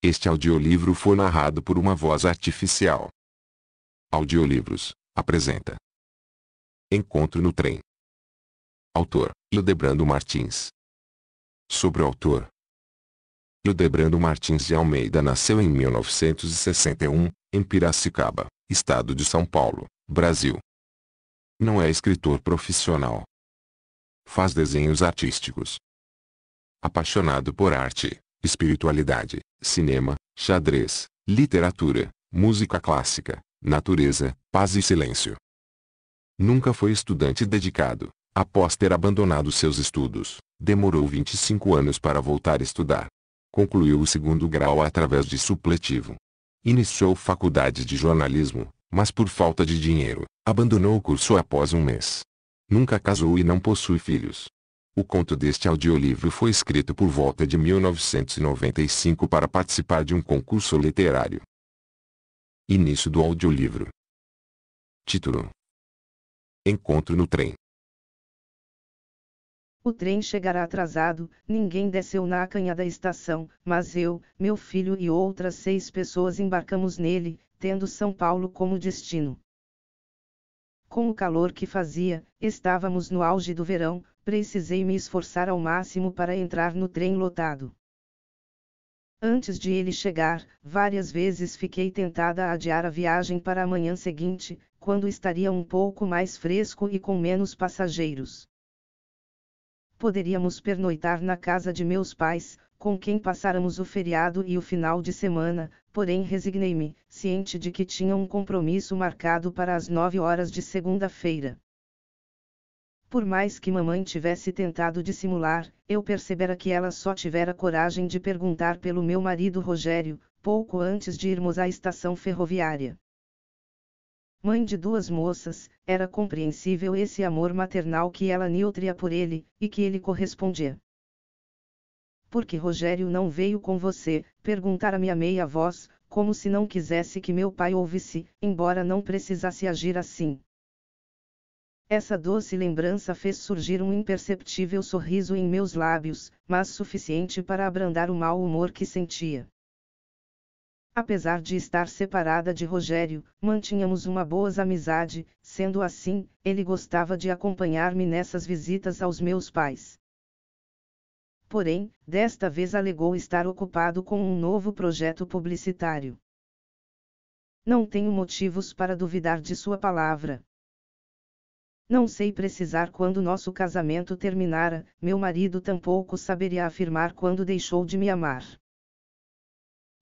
Este audiolivro foi narrado por uma voz artificial. Audiolivros apresenta Encontro no trem. Autor: Ildebrando Martins. Sobre o autor: Ildebrando Martins de Almeida nasceu em 1961, em Piracicaba, estado de São Paulo, Brasil. Não é escritor profissional. Faz desenhos artísticos. Apaixonado por arte, espiritualidade, cinema, xadrez, literatura, música clássica, natureza, paz e silêncio. Nunca foi estudante dedicado. Após ter abandonado seus estudos, demorou 25 anos para voltar a estudar. Concluiu o segundo grau através de supletivo. Iniciou faculdade de jornalismo, mas por falta de dinheiro, abandonou o curso após um mês. Nunca casou e não possui filhos. O conto deste audiolivro foi escrito por volta de 1995 para participar de um concurso literário. Início do audiolivro. Título: Encontro no trem. O trem chegará atrasado, ninguém desceu na acanha da estação, mas eu, meu filho e outras seis pessoas embarcamos nele, tendo São Paulo como destino. Com o calor que fazia, estávamos no auge do verão, Precisei me esforçar ao máximo para entrar no trem lotado. Antes de ele chegar, várias vezes fiquei tentada a adiar a viagem para a manhã seguinte, quando estaria um pouco mais fresco e com menos passageiros. Poderíamos pernoitar na casa de meus pais, com quem passáramos o feriado e o final de semana, porém resignei-me, ciente de que tinha um compromisso marcado para as nove horas de segunda-feira. Por mais que mamãe tivesse tentado dissimular, eu percebera que ela só tivera coragem de perguntar pelo meu marido Rogério, pouco antes de irmos à estação ferroviária. Mãe de duas moças, era compreensível esse amor maternal que ela nutria por ele, e que ele correspondia. Por que Rogério não veio com você? perguntara minha meia voz, como se não quisesse que meu pai ouvisse, embora não precisasse agir assim. Essa doce lembrança fez surgir um imperceptível sorriso em meus lábios, mas suficiente para abrandar o mau humor que sentia. Apesar de estar separada de Rogério, mantínhamos uma boa amizade, sendo assim, ele gostava de acompanhar-me nessas visitas aos meus pais. Porém, desta vez alegou estar ocupado com um novo projeto publicitário. Não tenho motivos para duvidar de sua palavra. Não sei precisar quando nosso casamento terminara, meu marido tampouco saberia afirmar quando deixou de me amar.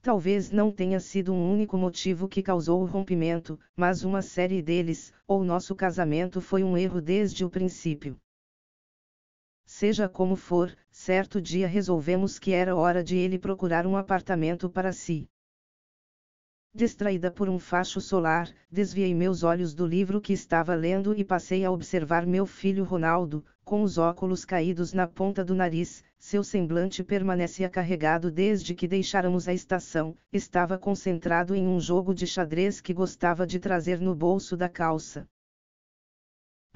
Talvez não tenha sido um único motivo que causou o rompimento, mas uma série deles, ou nosso casamento foi um erro desde o princípio. Seja como for, certo dia resolvemos que era hora de ele procurar um apartamento para si. Distraída por um facho solar, desviei meus olhos do livro que estava lendo e passei a observar meu filho Ronaldo, com os óculos caídos na ponta do nariz, seu semblante permanecia carregado desde que deixáramos a estação, estava concentrado em um jogo de xadrez que gostava de trazer no bolso da calça.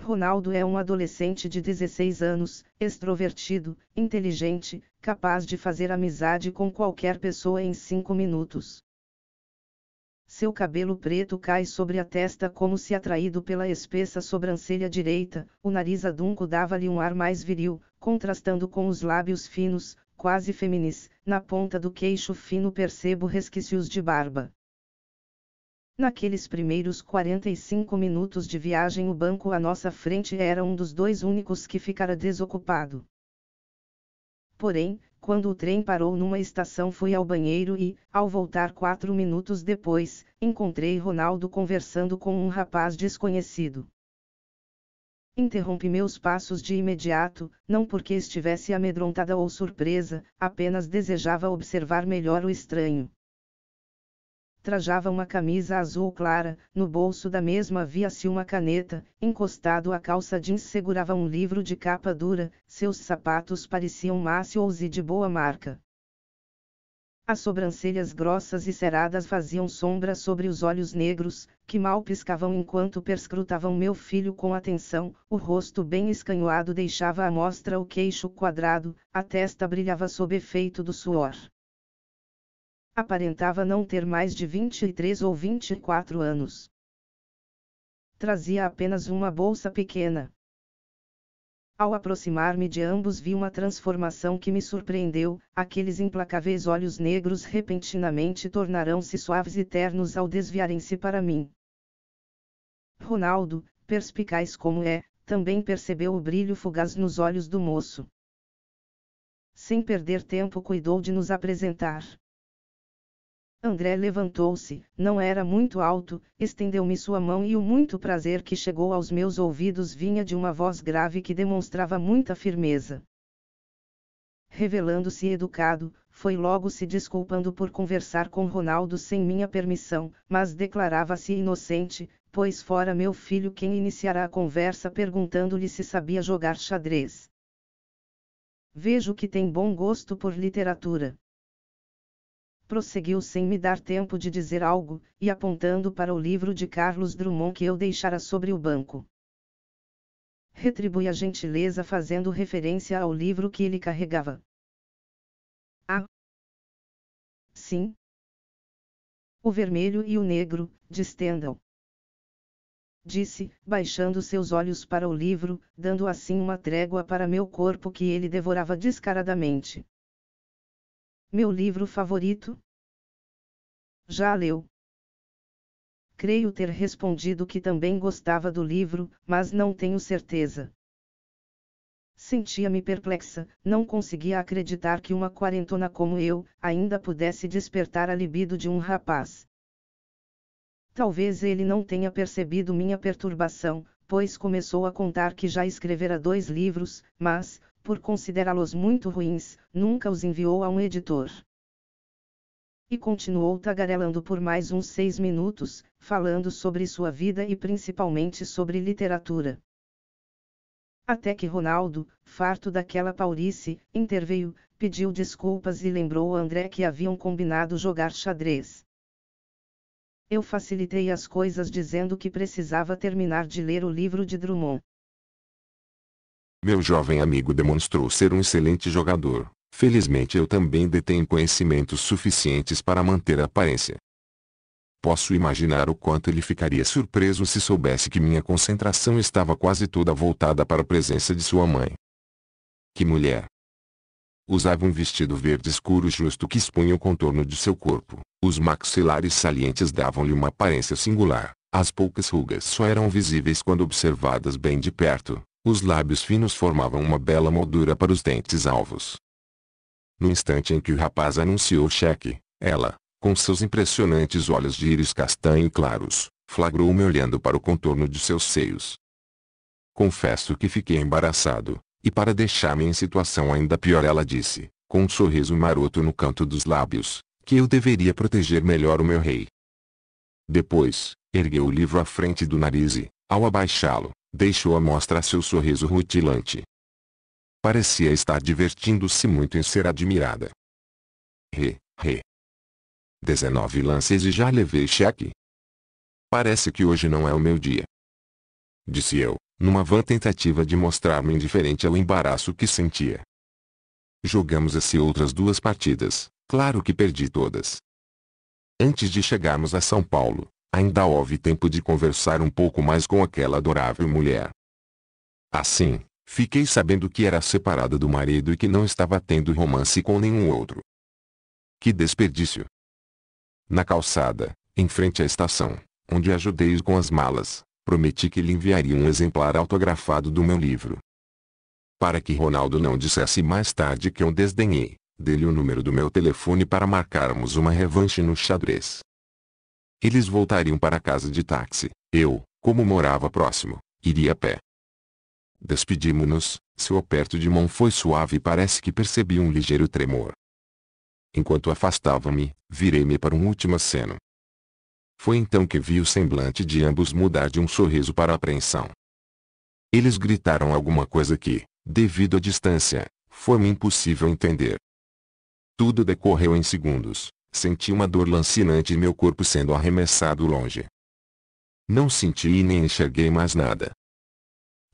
Ronaldo é um adolescente de 16 anos, extrovertido, inteligente, capaz de fazer amizade com qualquer pessoa em 5 minutos. Seu cabelo preto cai sobre a testa como se atraído pela espessa sobrancelha direita, o nariz adunco dava-lhe um ar mais viril, contrastando com os lábios finos, quase feminis, na ponta do queixo fino percebo resquícios de barba. Naqueles primeiros 45 minutos de viagem, o banco à nossa frente era um dos dois únicos que ficara desocupado. Porém, quando o trem parou numa estação, fui ao banheiro e, ao voltar quatro minutos depois, encontrei Ronaldo conversando com um rapaz desconhecido. Interrompi meus passos de imediato, não porque estivesse amedrontada ou surpresa, apenas desejava observar melhor o estranho trajava uma camisa azul clara, no bolso da mesma via-se uma caneta, encostado à calça jeans segurava um livro de capa dura, seus sapatos pareciam macios e de boa marca. As sobrancelhas grossas e ceradas faziam sombra sobre os olhos negros, que mal piscavam enquanto perscrutavam meu filho com atenção, o rosto bem escanhoado deixava à mostra o queixo quadrado, a testa brilhava sob efeito do suor aparentava não ter mais de 23 ou 24 anos. Trazia apenas uma bolsa pequena. Ao aproximar-me de ambos, vi uma transformação que me surpreendeu. Aqueles implacáveis olhos negros repentinamente tornaram-se suaves e ternos ao desviarem-se para mim. Ronaldo, perspicaz como é, também percebeu o brilho fugaz nos olhos do moço. Sem perder tempo, cuidou de nos apresentar. André levantou-se, não era muito alto, estendeu-me sua mão e o muito prazer que chegou aos meus ouvidos vinha de uma voz grave que demonstrava muita firmeza. Revelando-se educado, foi logo se desculpando por conversar com Ronaldo sem minha permissão, mas declarava-se inocente, pois fora meu filho quem iniciará a conversa perguntando-lhe se sabia jogar xadrez. Vejo que tem bom gosto por literatura prosseguiu sem me dar tempo de dizer algo, e apontando para o livro de Carlos Drummond que eu deixara sobre o banco. Retribui a gentileza fazendo referência ao livro que ele carregava. Ah! Sim. O vermelho e o negro, de Stendhal disse, baixando seus olhos para o livro, dando assim uma trégua para meu corpo que ele devorava descaradamente. Meu livro favorito? Já leu? Creio ter respondido que também gostava do livro, mas não tenho certeza. Sentia-me perplexa, não conseguia acreditar que uma quarentona como eu ainda pudesse despertar a libido de um rapaz. Talvez ele não tenha percebido minha perturbação, pois começou a contar que já escrevera dois livros, mas, por considerá-los muito ruins, nunca os enviou a um editor. E continuou tagarelando por mais uns seis minutos, falando sobre sua vida e principalmente sobre literatura. Até que Ronaldo, farto daquela paurice, interveio, pediu desculpas e lembrou a André que haviam combinado jogar xadrez. Eu facilitei as coisas dizendo que precisava terminar de ler o livro de Drummond. Meu jovem amigo demonstrou ser um excelente jogador. Felizmente eu também detenho conhecimentos suficientes para manter a aparência. Posso imaginar o quanto ele ficaria surpreso se soubesse que minha concentração estava quase toda voltada para a presença de sua mãe. Que mulher! Usava um vestido verde escuro justo que expunha o contorno de seu corpo. Os maxilares salientes davam-lhe uma aparência singular. As poucas rugas só eram visíveis quando observadas bem de perto. Os lábios finos formavam uma bela moldura para os dentes alvos. No instante em que o rapaz anunciou o cheque, ela, com seus impressionantes olhos de íris castanho claros, flagrou-me olhando para o contorno de seus seios. Confesso que fiquei embaraçado, e para deixar-me em situação ainda pior ela disse, com um sorriso maroto no canto dos lábios, que eu deveria proteger melhor o meu rei. Depois, ergueu o livro à frente do nariz e, ao abaixá-lo, Deixou-a mostrar seu sorriso rutilante. Parecia estar divertindo-se muito em ser admirada. Re, re. 19 lances e já levei cheque. Parece que hoje não é o meu dia. Disse eu, numa vã tentativa de mostrar-me indiferente ao embaraço que sentia. Jogamos esse outras duas partidas, claro que perdi todas. Antes de chegarmos a São Paulo, ainda houve tempo de conversar um pouco mais com aquela adorável mulher. Assim, fiquei sabendo que era separada do marido e que não estava tendo romance com nenhum outro. Que desperdício! Na calçada, em frente à estação, onde ajudei-o com as malas, prometi que lhe enviaria um exemplar autografado do meu livro. Para que Ronaldo não dissesse mais tarde que eu desdenhei, dei-lhe o número do meu telefone para marcarmos uma revanche no xadrez. Eles voltariam para casa de táxi. Eu, como morava próximo, iria a pé. despedimos nos seu aperto de mão foi suave e parece que percebi um ligeiro tremor. Enquanto afastava-me, virei-me para um último aceno. Foi então que vi o semblante de ambos mudar de um sorriso para apreensão. Eles gritaram alguma coisa que, devido à distância, foi-me impossível entender. Tudo decorreu em segundos. Senti uma dor lancinante e meu corpo sendo arremessado longe. Não senti e nem enxerguei mais nada.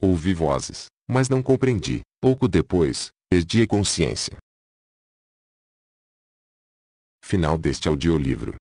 Ouvi vozes, mas não compreendi. Pouco depois, perdi a consciência. Final deste audiolivro.